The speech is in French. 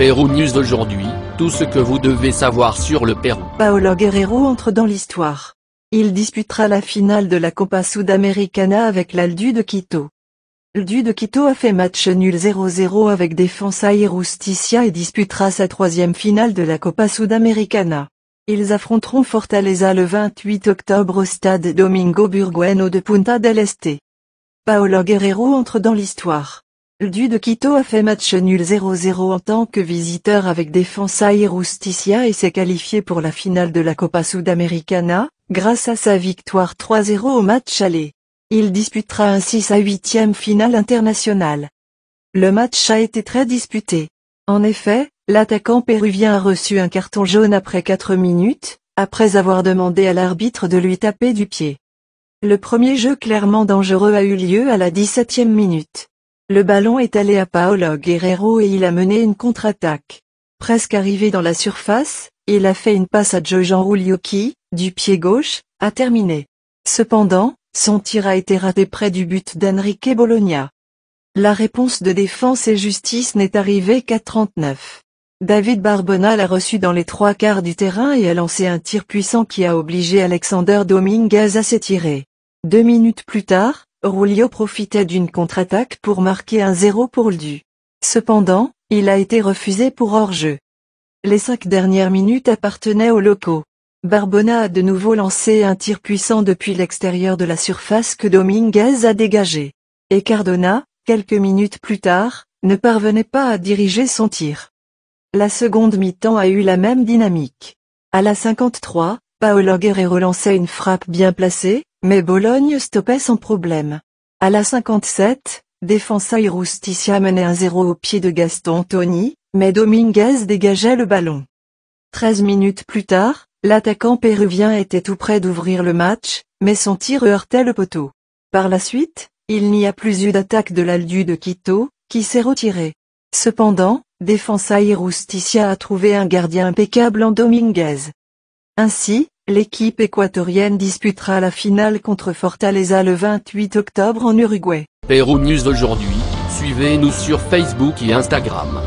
Pérou News d'aujourd'hui, tout ce que vous devez savoir sur le Pérou. Paolo Guerrero entre dans l'histoire. Il disputera la finale de la Copa Sudamericana avec l'Aldu de Quito. L'Aldu de Quito a fait match nul 0-0 avec Defensa y Rusticia et disputera sa troisième finale de la Copa Sudamericana. Ils affronteront Fortaleza le 28 octobre au stade Domingo Burgueno de Punta del Este. Paolo Guerrero entre dans l'histoire. Du de Quito a fait match nul 0-0 en tant que visiteur avec Defensa y Rusticia et s'est qualifié pour la finale de la Copa Sudamericana, grâce à sa victoire 3-0 au match aller. Il disputera ainsi sa huitième finale internationale. Le match a été très disputé. En effet, l'attaquant péruvien a reçu un carton jaune après 4 minutes, après avoir demandé à l'arbitre de lui taper du pied. Le premier jeu clairement dangereux a eu lieu à la 17e minute. Le ballon est allé à Paolo Guerrero et il a mené une contre-attaque. Presque arrivé dans la surface, il a fait une passe à Jojan Rulio qui, du pied gauche, a terminé. Cependant, son tir a été raté près du but d'Enrique Bologna. La réponse de défense et justice n'est arrivée qu'à 39. David Barbona l'a reçu dans les trois quarts du terrain et a lancé un tir puissant qui a obligé Alexander Dominguez à s'étirer. Deux minutes plus tard, Rulio profitait d'une contre-attaque pour marquer un zéro pour le du. Cependant, il a été refusé pour hors-jeu. Les cinq dernières minutes appartenaient aux locaux. Barbona a de nouveau lancé un tir puissant depuis l'extérieur de la surface que Dominguez a dégagé. Et Cardona, quelques minutes plus tard, ne parvenait pas à diriger son tir. La seconde mi-temps a eu la même dynamique. À la 53, Paolo Guerrero lançait une frappe bien placée, mais Bologne stoppait sans problème. À la 57, Defensa et Rusticia menait un 0 au pied de Gaston Tony, mais Dominguez dégageait le ballon. 13 minutes plus tard, l'attaquant péruvien était tout près d'ouvrir le match, mais son tir heurtait le poteau. Par la suite, il n'y a plus eu d'attaque de l'Aldu de Quito, qui s'est retiré. Cependant, Defensa y Rusticia a trouvé un gardien impeccable en Dominguez. Ainsi, L'équipe équatorienne disputera la finale contre Fortaleza le 28 octobre en Uruguay. Pérou News aujourd'hui, suivez-nous sur Facebook et Instagram.